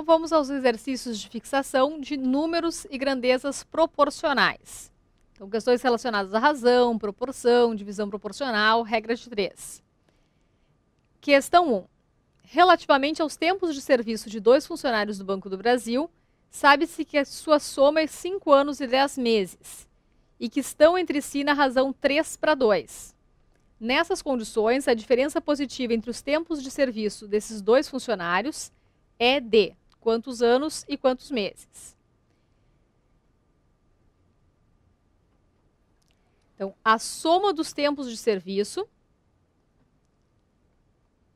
Então vamos aos exercícios de fixação de números e grandezas proporcionais. Então, questões relacionadas à razão, proporção, divisão proporcional, regra de três. Questão 1. Um. Relativamente aos tempos de serviço de dois funcionários do Banco do Brasil, sabe-se que a sua soma é 5 anos e 10 meses e que estão entre si na razão 3 para 2. Nessas condições, a diferença positiva entre os tempos de serviço desses dois funcionários é de quantos anos e quantos meses. Então, a soma dos tempos de serviço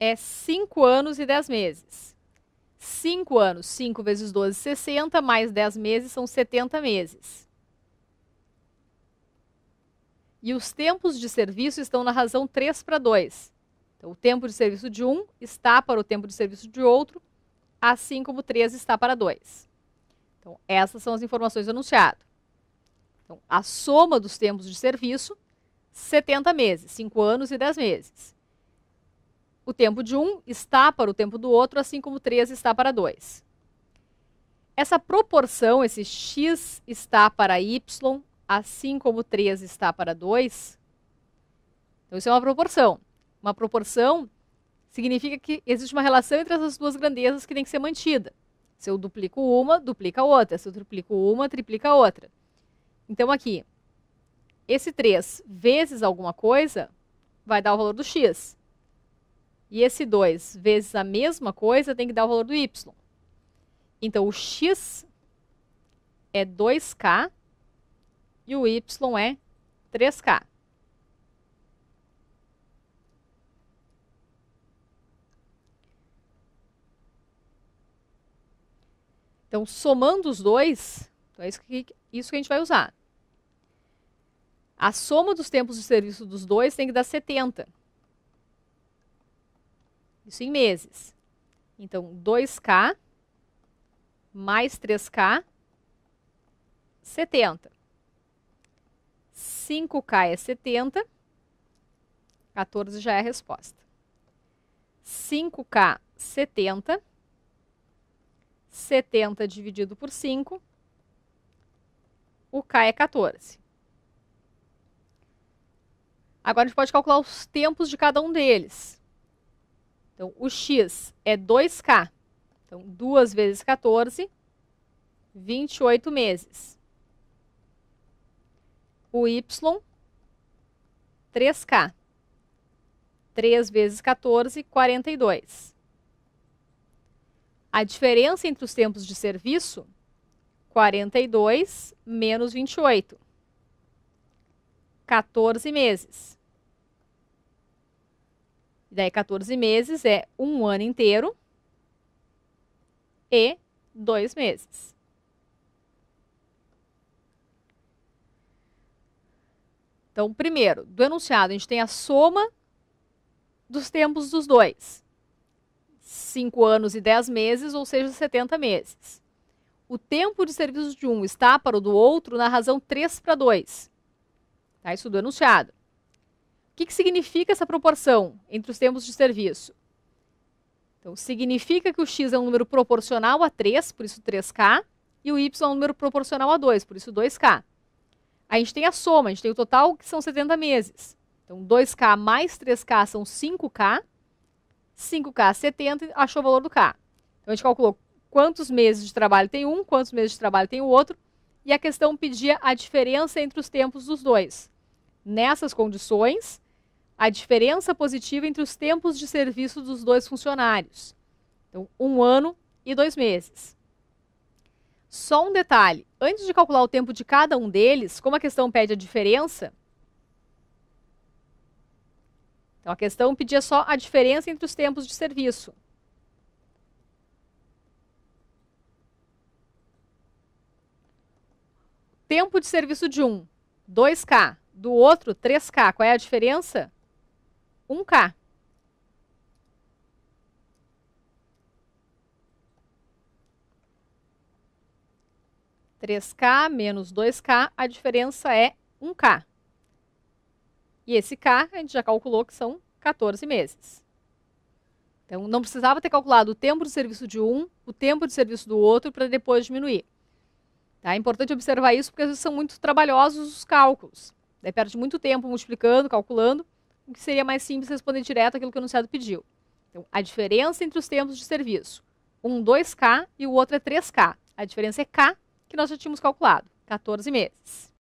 é 5 anos e 10 meses. 5 anos, 5 vezes 12, 60, mais 10 meses são 70 meses. E os tempos de serviço estão na razão 3 para 2. Então, o tempo de serviço de um está para o tempo de serviço de outro, assim como 3 está para 2. Então, essas são as informações anunciadas. Então, a soma dos tempos de serviço, 70 meses, 5 anos e 10 meses. O tempo de um está para o tempo do outro, assim como 3 está para 2. Essa proporção, esse x está para y, assim como 3 está para 2, então isso é uma proporção. Uma proporção significa que existe uma relação entre essas duas grandezas que tem que ser mantida. Se eu duplico uma, duplica a outra. Se eu triplico uma, triplica a outra. Então, aqui, esse 3 vezes alguma coisa vai dar o valor do x. E esse 2 vezes a mesma coisa tem que dar o valor do y. Então, o x é 2k e o y é 3k. Então, somando os dois, então é isso que, isso que a gente vai usar. A soma dos tempos de serviço dos dois tem que dar 70. Isso em meses. Então, 2K mais 3K, 70. 5K é 70, 14 já é a resposta. 5K, 70. 70 dividido por 5, o K é 14. Agora a gente pode calcular os tempos de cada um deles. Então, o x é 2k. Então, 2 vezes 14, 28 meses. O y, 3k. 3 vezes 14, 42. A diferença entre os tempos de serviço, 42 menos 28. 14 meses. E daí 14 meses é um ano inteiro e dois meses. Então, primeiro, do enunciado, a gente tem a soma dos tempos dos dois. 5 anos e 10 meses, ou seja, 70 meses. O tempo de serviço de um está para o do outro na razão 3 para 2. Tá? Isso do enunciado. O que, que significa essa proporção entre os tempos de serviço? Então, significa que o x é um número proporcional a 3, por isso 3k, e o y é um número proporcional a 2, por isso 2k. A gente tem a soma, a gente tem o total, que são 70 meses. Então, 2k mais 3k são 5k, 5K 70, achou o valor do K. Então a gente calculou quantos meses de trabalho tem um, quantos meses de trabalho tem o outro, e a questão pedia a diferença entre os tempos dos dois. Nessas condições, a diferença positiva entre os tempos de serviço dos dois funcionários. Então, um ano e dois meses. Só um detalhe: antes de calcular o tempo de cada um deles, como a questão pede a diferença, então a questão pedia só a diferença entre os tempos de serviço. Tempo de serviço de um, 2K. Do outro, 3K. Qual é a diferença? 1K. Três K menos dois K, a diferença é um K. E esse K a gente já calculou que são 14 meses. Então, não precisava ter calculado o tempo de serviço de um, o tempo de serviço do outro, para depois diminuir. Tá? É importante observar isso, porque às vezes são muito trabalhosos os cálculos. Daí perde muito tempo multiplicando, calculando, o que seria mais simples responder direto aquilo que o enunciado pediu. Então, a diferença entre os tempos de serviço. Um 2K e o outro é 3K. A diferença é K, que nós já tínhamos calculado, 14 meses.